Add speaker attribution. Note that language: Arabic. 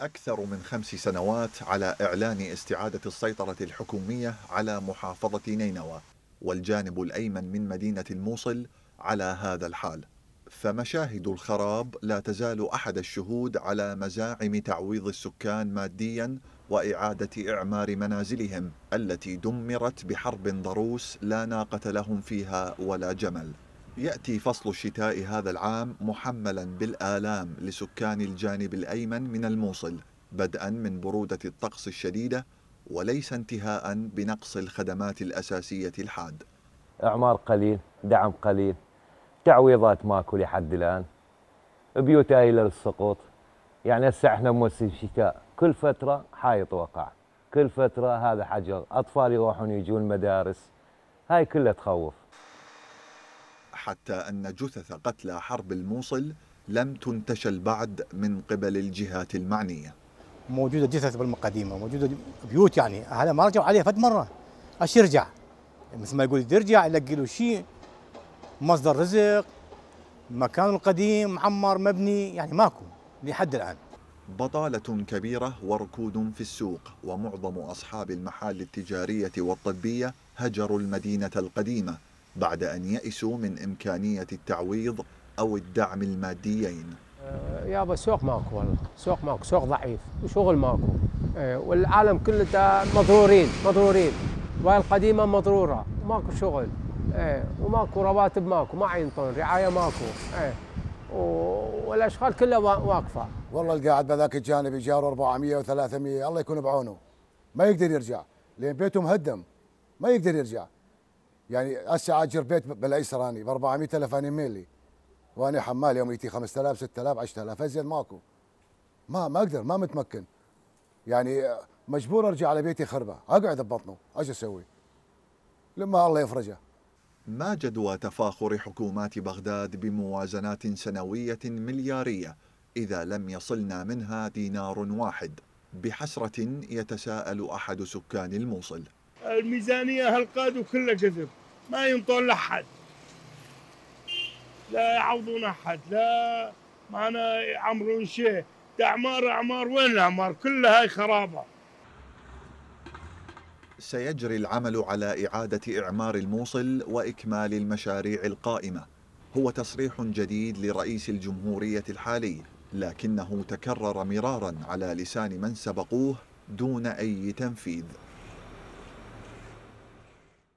Speaker 1: أكثر من خمس سنوات على إعلان استعادة السيطرة الحكومية على محافظة نينوى والجانب الأيمن من مدينة الموصل على هذا الحال فمشاهد الخراب لا تزال أحد الشهود على مزاعم تعويض السكان ماديا وإعادة إعمار منازلهم التي دمرت بحرب ضروس لا ناقة لهم فيها ولا جمل يأتي فصل الشتاء هذا العام محملا بالآلام لسكان الجانب الأيمن من الموصل بدءا من برودة الطقس الشديدة وليس انتهاء بنقص الخدمات الأساسية الحاد إعمار قليل دعم قليل تعويضات ماكو لحد الآن بيوت آيلة للسقوط
Speaker 2: يعني هسه احنا بموسم شتاء كل فترة حايط وقع كل فترة هذا حجر
Speaker 1: أطفال يروحون يجون مدارس هاي كلها تخوف حتى أن جثث قتلى حرب الموصل لم تنتشل بعد من قبل الجهات المعنية
Speaker 3: موجودة جثث بالمقديمة موجودة بيوت يعني هذا ما رجعوا عليها فد مرة اش يرجع مثل ما يقول يرجع يلقي له شيء مصدر
Speaker 1: رزق مكانه القديم معمر مبني يعني ماكو لحد الآن بطالة كبيرة وركود في السوق ومعظم أصحاب المحال التجارية والطبية هجروا المدينة القديمة بعد أن يأسوا من إمكانية التعويض أو الدعم الماديين
Speaker 3: آه، يابا سوق ماكو والله سوق ماكو سوق ضعيف وشغل ماكو آه، والعالم كله مضرورين مضرورين وهي القديمة مضرورة ماكو شغل آه، وماكو رواتب ماكو ما ينطون رعاية ماكو والاشغال كلها واقفه والله
Speaker 2: القاعد بذاك الجانب يجاره 400 و300 الله يكون بعونه ما يقدر يرجع لان بيته مهدم ما يقدر يرجع يعني هسه اجر بيت بالايسراني ب 400000 اني ميلي وانا حمال يوم يجي 5000 6000 10000 زين ماكو ما ما اقدر ما متمكن يعني مجبور ارجع على بيتي خربه اقعد ببطنه ايش اسوي لما الله يفرجه
Speaker 1: ما جدوى تفاخر حكومات بغداد بموازنات سنويه ملياريه اذا لم يصلنا منها دينار واحد بحسره يتساءل احد سكان الموصل
Speaker 4: الميزانيه هالقاد وكلها كذب ما ينطون لحد لا يعوضون احد لا معنا يعمرون شيء اعمار اعمار وين الاعمار كلها هاي خرابه
Speaker 1: سيجري العمل على اعاده اعمار الموصل واكمال المشاريع القائمه هو تصريح جديد لرئيس الجمهوريه الحالي لكنه تكرر مرارا على لسان من سبقوه دون اي تنفيذ